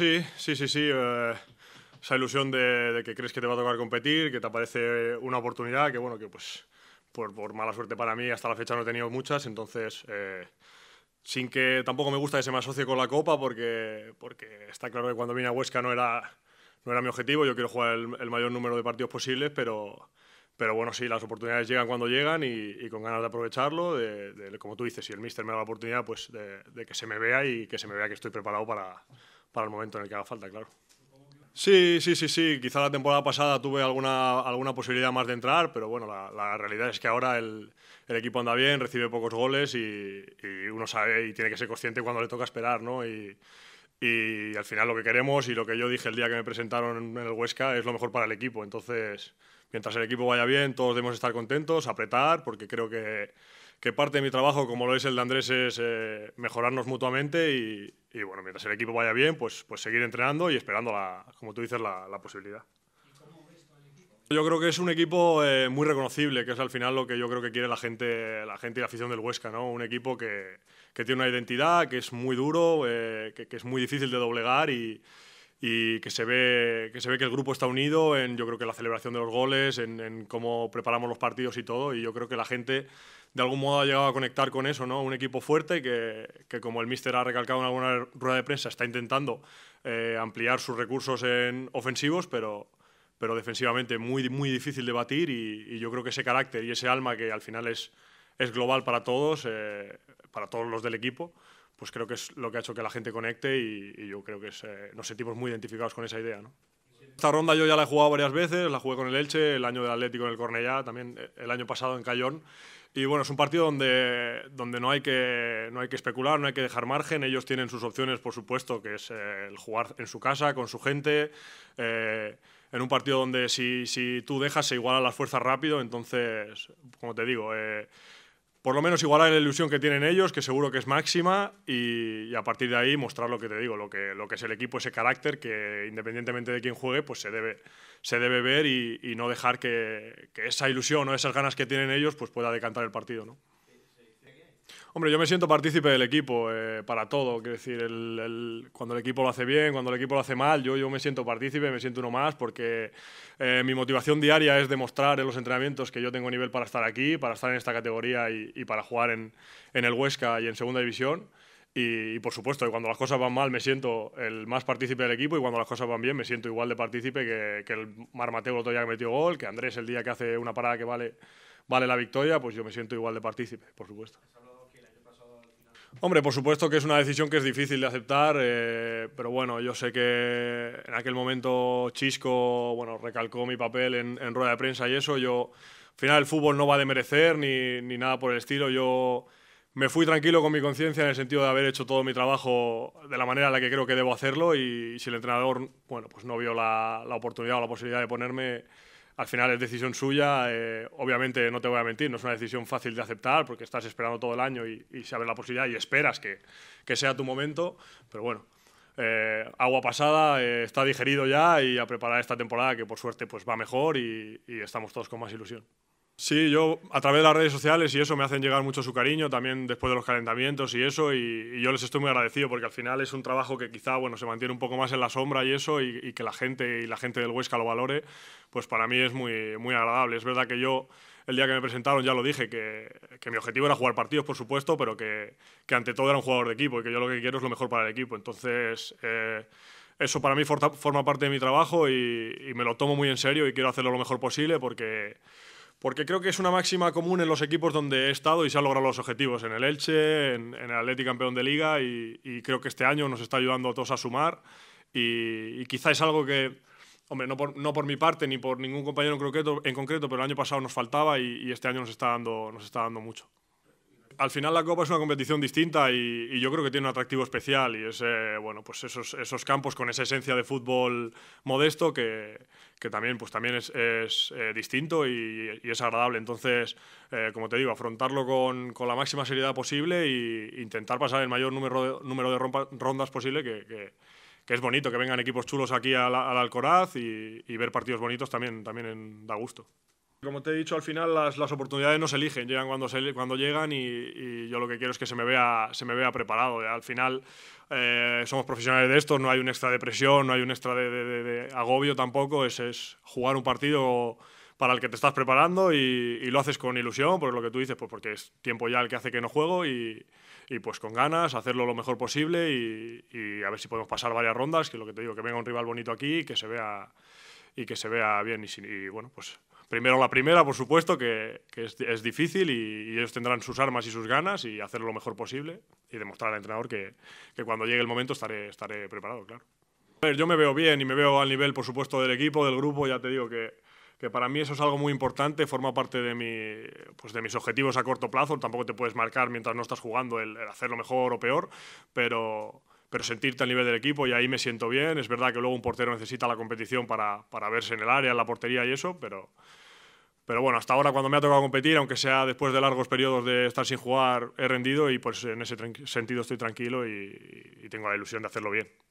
Sí, sí, sí, sí. Eh, esa ilusión de, que crees que te va a tocar competir, que te aparece una oportunidad, que bueno, que pues por, mala suerte para mí hasta la fecha no he tenido muchas, entonces... Eh, sin que tampoco me gusta que se me asocie con la Copa, porque, porque está claro que cuando vine a Huesca no era, no era mi objetivo, yo quiero jugar el, mayor número de partidos posibles, pero, pero bueno, sí, las oportunidades llegan cuando llegan y, con ganas de aprovecharlo, de, como tú dices, si el míster me da la oportunidad, pues de, que se me vea y que se me vea que estoy preparado para, para el momento en el que haga falta, claro. Sí, sí, sí, sí. Quizá la temporada pasada tuve alguna, alguna posibilidad más de entrar, pero bueno, la, realidad es que ahora el, el, equipo anda bien, recibe pocos goles y, uno sabe y tiene que ser consciente cuando le toca esperar, ¿no? Y, y, al final lo que queremos y lo que yo dije el día que me presentaron en el Huesca es lo mejor para el equipo. Entonces, mientras el equipo vaya bien, todos debemos estar contentos, apretar, porque creo que, que parte de mi trabajo, como lo es el de Andrés, es eh, mejorarnos mutuamente y, y bueno, mientras el equipo vaya bien, pues, pues seguir entrenando y esperando, la, como tú dices, la, la posibilidad. Yo creo que es un equipo eh, muy reconocible, que es al final lo que yo creo que quiere la gente, la gente y la afición del Huesca, ¿no? Un equipo que, que tiene una identidad, que es muy duro, eh, que, que, es muy difícil de doblegar y, y que se ve que se ve que el grupo está unido en yo creo que la celebración de los goles, en, cómo preparamos los partidos y todo, y yo creo que la gente de algún modo ha llegado a conectar con eso, ¿no? Un equipo fuerte que, como el míster ha recalcado en alguna rueda de prensa, está intentando eh, ampliar sus recursos en ofensivos, pero pero defensivamente muy, muy difícil de batir y, yo creo que ese carácter y ese alma que al final es, es global para todos, eh, para todos los del equipo, pues creo que es lo que ha hecho que la gente conecte y, yo creo que es, eh, nos sentimos muy identificados con esa idea. Esta ronda yo ya la he jugado varias veces, la jugué con el Elche, el año del Atlético en el Cornellá, también eh, el año pasado en Cayón. Y bueno, es un partido donde, donde no, hay que, no hay que especular, no hay que dejar margen. Ellos tienen sus opciones, por supuesto, que es eh, el jugar en su casa, con su gente. en un partido donde si, si, tú dejas se iguala las fuerzas rápido. Entonces, como te digo, por lo menos igualar la ilusión que tienen ellos, que seguro que es máxima, y, a partir de ahí mostrar lo que te digo, lo que, es el equipo, ese carácter que independientemente de quién juegue, pues se debe, se debe ver y, no dejar que, esa ilusión o esas ganas que tienen ellos pues pueda decantar el partido. ¿no? Hombre, yo me siento partícipe del equipo eh, para todo. Quiero decir, cuando el equipo lo hace bien, cuando el equipo lo hace mal, yo, yo me siento partícipe, me siento uno más, porque eh, mi motivación diaria es demostrar en los entrenamientos que yo tengo nivel para estar aquí, para estar en esta categoría y, para jugar en, en, el Huesca y en Segunda División. Y, por supuesto, cuando las cosas van mal me siento el más partícipe del equipo y cuando las cosas van bien me siento igual de partícipe que, que el Mar Mateo el otro día que metió gol, que Andrés el día que hace una parada que vale, vale la victoria, pues yo me siento igual de partícipe, por supuesto. Hombre, por supuesto que es una decisión que es difícil de aceptar, eh, pero bueno, yo sé que en aquel momento Chisco bueno, recalcó mi papel en, rueda de prensa y eso. Yo, al final, el fútbol no va de merecer ni, nada por el estilo. Yo me fui tranquilo con mi conciencia en el sentido de haber hecho todo mi trabajo de la manera en la que creo que debo hacerlo y si el entrenador bueno, pues no vio la, la oportunidad o la posibilidad de ponerme, al final es decisión suya. Eh, obviamente, no te voy a mentir, no es una decisión fácil de aceptar porque estás esperando todo el año y, se abre la posibilidad y esperas que, sea tu momento. Pero bueno, eh, agua pasada, eh, está digerido ya y a preparar esta temporada que por suerte pues va mejor y estamos todos con más ilusión. Sí, yo a través de las redes sociales y eso me hacen llegar mucho su cariño, también después de los calentamientos y eso, y, yo les estoy muy agradecido porque al final es un trabajo que quizá bueno, se mantiene un poco más en la sombra y eso, y, que la gente y la gente del Huesca lo valore, pues para mí es muy, muy agradable. Es verdad que yo el día que me presentaron ya lo dije, que, mi objetivo era jugar partidos, por supuesto, pero que, ante todo era un jugador de equipo y que yo lo que quiero es lo mejor para el equipo. Entonces, eh, eso para mí forma parte de mi trabajo y, me lo tomo muy en serio y quiero hacerlo lo mejor posible porque, porque creo que es una máxima común en los equipos donde he estado y se han logrado los objetivos, en el Elche, en, el Atlético campeón de liga, y, creo que este año nos está ayudando a todos a sumar y, quizá es algo que, hombre, no por, mi parte ni por ningún compañero en concreto, en concreto pero el año pasado nos faltaba y, este año nos está, dando, nos está dando mucho. Al final la Copa es una competición distinta y, yo creo que tiene un atractivo especial y es, bueno, pues esos, esos campos con esa esencia de fútbol modesto que, que también, pues, también es, eh, distinto y, es agradable. Entonces, eh, como te digo, afrontarlo con, la máxima seriedad posible e intentar pasar el mayor número de, número de rondas posible, que, es bonito, que vengan equipos chulos aquí al, Alcoraz y, ver partidos bonitos también, también da gusto. Como te he dicho, al final las, las oportunidades no se eligen, llegan cuando, se, cuando llegan y, yo lo que quiero es que se me vea, se me vea preparado. Eh, al final eh, somos profesionales de esto, no hay un extra de presión, no hay un extra de, de, agobio tampoco, es, es, jugar un partido para el que te estás preparando y, lo haces con ilusión, por lo que tú dices, pues porque es tiempo ya el que hace que no juego y, y pues con ganas, hacerlo lo mejor posible y, a ver si podemos pasar varias rondas, que lo que te digo, que venga un rival bonito aquí y que se vea, y que se vea bien y bueno, pues primero la primera, por supuesto, que, es, difícil y, ellos tendrán sus armas y sus ganas y hacer lo mejor posible y demostrar al entrenador que, cuando llegue el momento estaré, estaré preparado, claro. A ver, yo me veo bien y me veo al nivel, por supuesto, del equipo, del grupo, ya te digo que, para mí eso es algo muy importante, forma parte de, mi, pues, de mis objetivos a corto plazo, tampoco te puedes marcar mientras no estás jugando el, el hacerlo mejor o peor, pero, pero sentirte al nivel del equipo y ahí me siento bien. Es verdad que luego un portero necesita la competición para, verse en el área, en la portería y eso, pero, pero bueno, hasta ahora cuando me ha tocado competir, aunque sea después de largos periodos de estar sin jugar, he rendido y pues en ese sentido estoy tranquilo y tengo la ilusión de hacerlo bien.